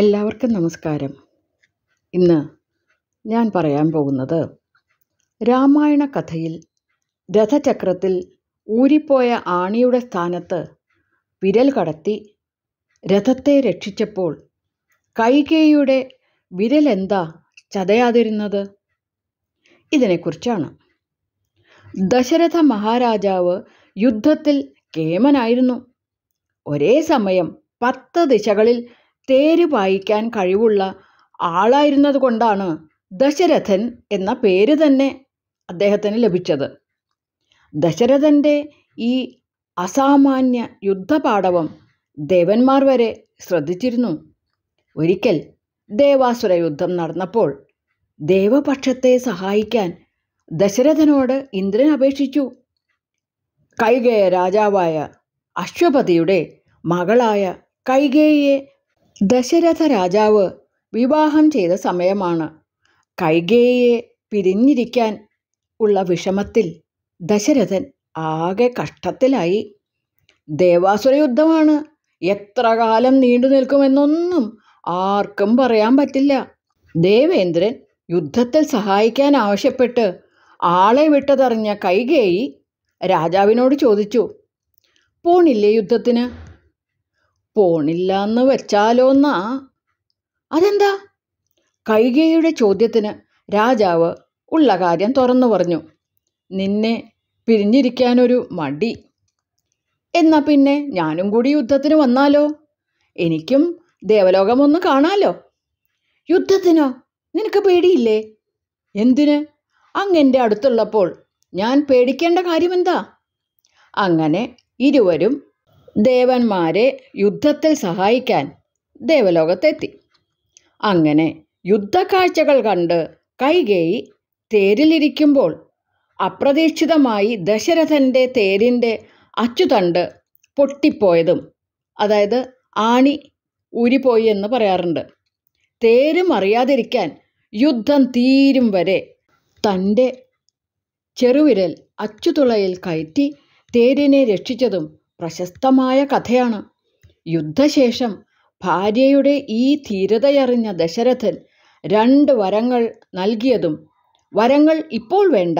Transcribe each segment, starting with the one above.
എല്ലാവർക്കും നമസ്കാരം ഇന്ന് ഞാൻ പറയാൻ പോകുന്നത് രാമായണ കഥയിൽ രഥചക്രത്തിൽ ഊരിപ്പോയ ആണിയുടെ സ്ഥാനത്ത് വിരൽ കടത്തി രഥത്തെ രക്ഷിച്ചപ്പോൾ കൈകേയുടെ വിരലെന്താ ചതയാതിരുന്നത് ഇതിനെക്കുറിച്ചാണ് ദശരഥ മഹാരാജാവ് യുദ്ധത്തിൽ കേമനായിരുന്നു ഒരേ സമയം പത്ത് ദിശകളിൽ തേര് വായിക്കാൻ കഴിവുള്ള ആളായിരുന്നതുകൊണ്ടാണ് ദശരഥൻ എന്ന പേര് തന്നെ അദ്ദേഹത്തിന് ലഭിച്ചത് ദശരഥൻ്റെ ഈ അസാമാന്യ യുദ്ധപാടവം ദേവന്മാർ വരെ ശ്രദ്ധിച്ചിരുന്നു ഒരിക്കൽ ദേവാസുര യുദ്ധം നടന്നപ്പോൾ ദേവപക്ഷത്തെ സഹായിക്കാൻ ദശരഥനോട് ഇന്ദ്രൻ അപേക്ഷിച്ചു കൈകേയ രാജാവായ അശ്വപതിയുടെ മകളായ കൈകേയെ ദശരഥ രാജാവ് വിവാഹം ചെയ്ത സമയമാണ് കൈകേയെ പിരിഞ്ഞിരിക്കാൻ ഉള്ള വിഷമത്തിൽ ദശരഥൻ ആകെ കഷ്ടത്തിലായി ദേവാസുര യുദ്ധമാണ് എത്ര കാലം നീണ്ടു നിൽക്കുമെന്നൊന്നും ആർക്കും പറയാൻ പറ്റില്ല ദേവേന്ദ്രൻ യുദ്ധത്തിൽ സഹായിക്കാൻ ആവശ്യപ്പെട്ട് ആളെ വിട്ടതറിഞ്ഞ കൈകേയി രാജാവിനോട് ചോദിച്ചു പോണില്ലേ യുദ്ധത്തിന് പോണില്ല എന്ന് വെച്ചാലോന്നാ അതെന്താ കൈകയുടെ ചോദ്യത്തിന് രാജാവ് ഉള്ള കാര്യം തുറന്നു പറഞ്ഞു നിന്നെ പിരിഞ്ഞിരിക്കാനൊരു മടി എന്നാ പിന്നെ ഞാനും കൂടി യുദ്ധത്തിന് വന്നാലോ എനിക്കും ദേവലോകമൊന്ന് കാണാലോ യുദ്ധത്തിനോ നിനക്ക് പേടിയില്ലേ എന്തിന് അങ്ങെൻ്റെ അടുത്തുള്ളപ്പോൾ ഞാൻ പേടിക്കേണ്ട കാര്യമെന്താ അങ്ങനെ ഇരുവരും ദേവന്മാരെ യുദ്ധത്തിൽ സഹായിക്കാൻ ദേവലോകത്തെത്തി അങ്ങനെ യുദ്ധക്കാഴ്ചകൾ കണ്ട് കൈകേയി തേരിലിരിക്കുമ്പോൾ അപ്രതീക്ഷിതമായി ദശരഥൻ്റെ തേരിൻ്റെ അച്ചുതണ്ട് പൊട്ടിപ്പോയതും അതായത് ആണി ഊരിപ്പോയി എന്ന് പറയാറുണ്ട് തേരും അറിയാതിരിക്കാൻ യുദ്ധം തീരും വരെ തൻ്റെ ചെറുവിരൽ അച്ചുതുളയിൽ കയറ്റി തേരിനെ രക്ഷിച്ചതും പ്രശസ്തമായ കഥയാണ് യുദ്ധശേഷം ഭാര്യയുടെ ഈ ധീരതയറിഞ്ഞ ദശരഥൻ രണ്ട് വരങ്ങൾ നൽകിയതും വരങ്ങൾ ഇപ്പോൾ വേണ്ട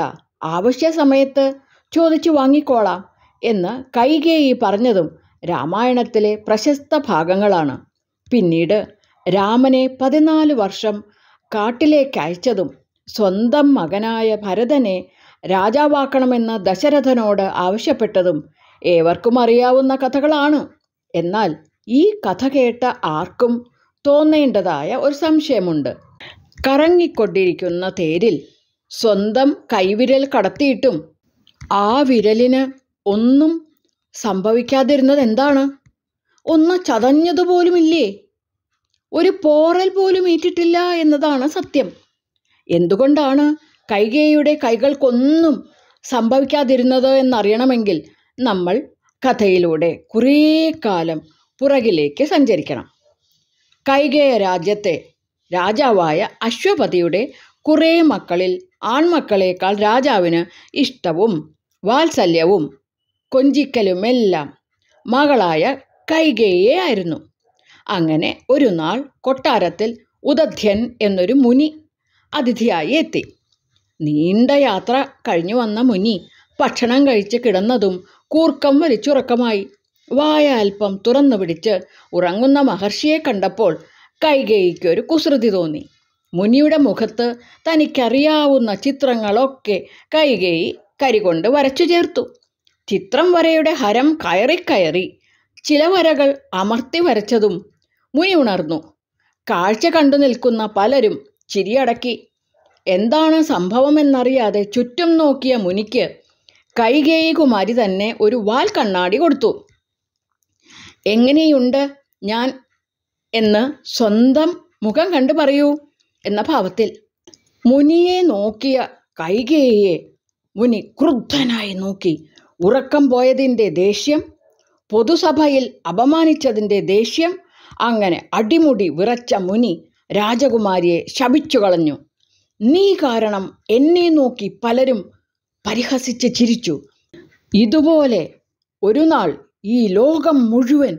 ആവശ്യ സമയത്ത് ചോദിച്ചു വാങ്ങിക്കോളാം എന്ന് കൈകേയി പറഞ്ഞതും രാമായണത്തിലെ പ്രശസ്ത ഭാഗങ്ങളാണ് പിന്നീട് രാമനെ പതിനാല് വർഷം കാട്ടിലേക്ക് അയച്ചതും സ്വന്തം മകനായ ഭരതനെ രാജാവാക്കണമെന്ന് ദശരഥനോട് ആവശ്യപ്പെട്ടതും ഏവർക്കും അറിയാവുന്ന കഥകളാണ് എന്നാൽ ഈ കഥ കേട്ട ആർക്കും തോന്നേണ്ടതായ ഒരു സംശയമുണ്ട് കറങ്ങിക്കൊണ്ടിരിക്കുന്ന തേരിൽ സ്വന്തം കൈവിരൽ കടത്തിയിട്ടും ആ വിരലിന് ഒന്നും സംഭവിക്കാതിരുന്നത് എന്താണ് ഒന്ന് ചതഞ്ഞതുപോലുമില്ലേ ഒരു പോറൽ പോലും ഏറ്റിട്ടില്ല എന്നതാണ് സത്യം എന്തുകൊണ്ടാണ് കൈകേയുടെ കൈകൾക്കൊന്നും സംഭവിക്കാതിരുന്നത് എന്നറിയണമെങ്കിൽ നമ്മൾ കഥയിലൂടെ കുറേ കാലം പുറകിലേക്ക് സഞ്ചരിക്കണം കൈകേയ രാജ്യത്തെ രാജാവായ അശ്വപതിയുടെ കുറേ മക്കളിൽ ആൺമക്കളേക്കാൾ രാജാവിന് ഇഷ്ടവും വാത്സല്യവും കൊഞ്ചിക്കലുമെല്ലാം മകളായ കൈകേയെ ആയിരുന്നു അങ്ങനെ ഒരു നാൾ കൊട്ടാരത്തിൽ ഉദധ്യൻ എന്നൊരു മുനി അതിഥിയായി എത്തി നീണ്ട യാത്ര കഴിഞ്ഞു വന്ന മുനി ഭക്ഷണം കഴിച്ച് കിടന്നതും കൂർക്കം വലിച്ചുറക്കമായി വായ അല്പം തുറന്നു പിടിച്ച് ഉറങ്ങുന്ന മഹർഷിയെ കണ്ടപ്പോൾ കൈകേയിക്ക് ഒരു കുസൃതി തോന്നി മുനിയുടെ മുഖത്ത് തനിക്കറിയാവുന്ന ചിത്രങ്ങളൊക്കെ കൈകേയി കരികൊണ്ട് വരച്ചു ചേർത്തു ചിത്രം വരയുടെ ഹരം കയറി കയറി ചില വരകൾ അമർത്തി വരച്ചതും മുനി ഉണർന്നു കാഴ്ച കണ്ടു നിൽക്കുന്ന പലരും ചിരിയടക്കി എന്താണ് സംഭവമെന്നറിയാതെ ചുറ്റും നോക്കിയ മുനിക്ക് കൈകേയി കുമാരി തന്നെ ഒരു വാൽ കണ്ണാടി കൊടുത്തു എങ്ങനെയുണ്ട് ഞാൻ എന്ന് സ്വന്തം മുഖം കണ്ടു പറയൂ എന്ന ഭാവത്തിൽ മുനിയെ നോക്കിയ കൈകേയെ മുനി ക്രുദ്ധനായി നോക്കി ഉറക്കം പോയതിൻ്റെ ദേഷ്യം പൊതുസഭയിൽ അപമാനിച്ചതിൻ്റെ ദേഷ്യം അങ്ങനെ അടിമുടി വിറച്ച മുനി രാജകുമാരിയെ ശപിച്ചു കളഞ്ഞു നീ കാരണം എന്നെ നോക്കി പലരും പരിഹസിച്ച് ചിരിച്ചു ഇതുപോലെ ഒരു നാൾ ഈ ലോകം മുഴുവൻ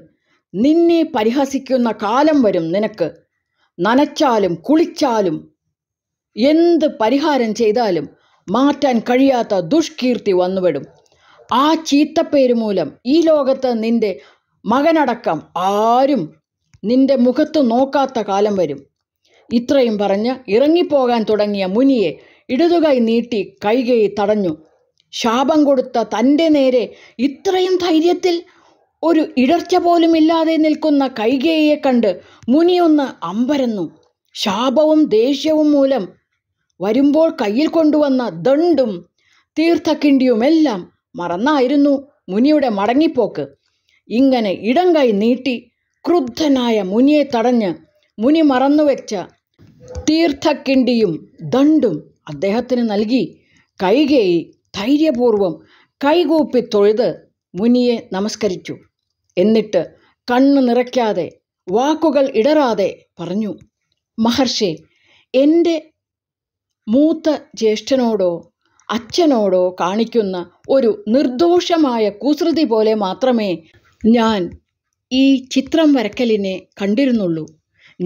നിന്നെ പരിഹസിക്കുന്ന കാലം വരും നിനക്ക് നനച്ചാലും കുളിച്ചാലും എന്ത് പരിഹാരം ചെയ്താലും മാറ്റാൻ കഴിയാത്ത ദുഷ്കീർത്തി വന്നുവിടും ആ ചീത്തപ്പേര് മൂലം ഈ ലോകത്ത് നിന്റെ മകനടക്കം ആരും നിന്റെ മുഖത്ത് നോക്കാത്ത കാലം വരും ഇത്രയും പറഞ്ഞ് ഇറങ്ങിപ്പോകാൻ തുടങ്ങിയ മുനിയെ ഇടതുകൈ നീട്ടി കൈകൈ തടഞ്ഞു ശാപം കൊടുത്ത തൻ്റെ നേരെ ഇത്രയും ധൈര്യത്തിൽ ഒരു ഇടർച്ച പോലുമില്ലാതെ നിൽക്കുന്ന കൈകേയെ കണ്ട് മുനിയൊന്ന് അമ്പരന്നു ശാപവും ദേഷ്യവും മൂലം വരുമ്പോൾ കയ്യിൽ കൊണ്ടുവന്ന ദണ്ടും തീർത്ഥക്കിണ്ടിയുമെല്ലാം മറന്നായിരുന്നു മുനിയുടെ മടങ്ങിപ്പോക്ക് ഇങ്ങനെ ഇടം കൈ നീട്ടി ക്രുദ്ധനായ മുനിയെ തടഞ്ഞ് മുനി മറന്നുവെച്ച തീർത്ഥക്കിണ്ടിയും ദണ്ടും അദ്ദേഹത്തിന് നൽകി കൈകേയി ധൈര്യപൂർവം കൈകൂപ്പി തൊഴുത് മുനിയെ നമസ്കരിച്ചു എന്നിട്ട് കണ്ണു നിറയ്ക്കാതെ വാക്കുകൾ ഇടറാതെ പറഞ്ഞു മഹർഷി എൻ്റെ മൂത്ത ജ്യേഷ്ഠനോടോ അച്ഛനോടോ കാണിക്കുന്ന ഒരു നിർദോഷമായ കുസൃതി പോലെ മാത്രമേ ഞാൻ ഈ ചിത്രം വരക്കലിനെ കണ്ടിരുന്നുള്ളൂ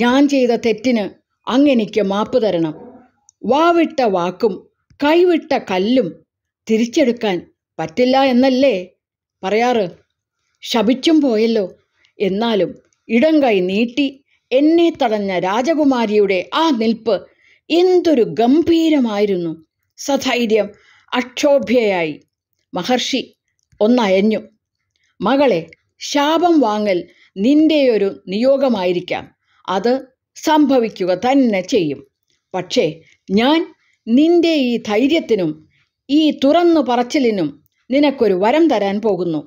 ഞാൻ ചെയ്ത തെറ്റിന് അങ്ങെനിക്ക് മാപ്പ് തരണം വാവിട്ട വാക്കും കൈവിട്ട കല്ലും തിരിച്ചെടുക്കാൻ പറ്റില്ല എന്നല്ലേ പറയാറ് ശപിച്ചും പോയല്ലോ എന്നാലും ഇടം കൈ നീട്ടി എന്നെ തടഞ്ഞ രാജകുമാരിയുടെ ആ നിൽപ്പ് എന്തൊരു ഗംഭീരമായിരുന്നു സധൈര്യം അക്ഷോഭ്യയായി മഹർഷി ഒന്നയഞ്ഞു മകളെ ശാപം വാങ്ങൽ നിന്റെയൊരു നിയോഗമായിരിക്കാം അത് സംഭവിക്കുക തന്നെ ചെയ്യും പക്ഷേ ഞാൻ നിന്റെ ഈ ധൈര്യത്തിനും ഈ തുറന്നു പറച്ചിലിനും നിനക്കൊരു വരം തരാൻ പോകുന്നു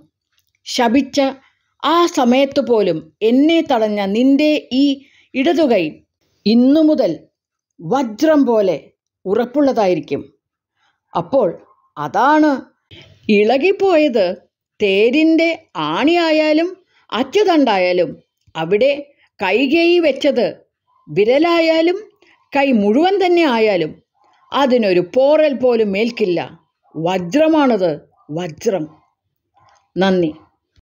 ശപിച്ച ആ സമയത്ത് പോലും എന്നെ തടഞ്ഞ നിന്റെ ഈ ഇടതുകൈ ഇന്നു മുതൽ വജ്രം പോലെ ഉറപ്പുള്ളതായിരിക്കും അപ്പോൾ അതാണ് ഇളകിപ്പോയത് തേരിൻ്റെ ആണിയായാലും അച്ചുതണ്ടായാലും അവിടെ കൈകേയി വെച്ചത് വിരലായാലും കൈ മുഴുവൻ തന്നെ ആയാലും അതിനൊരു പോറൽ പോലും ഏൽക്കില്ല വജ്രമാണത് വജ്രം നന്ദി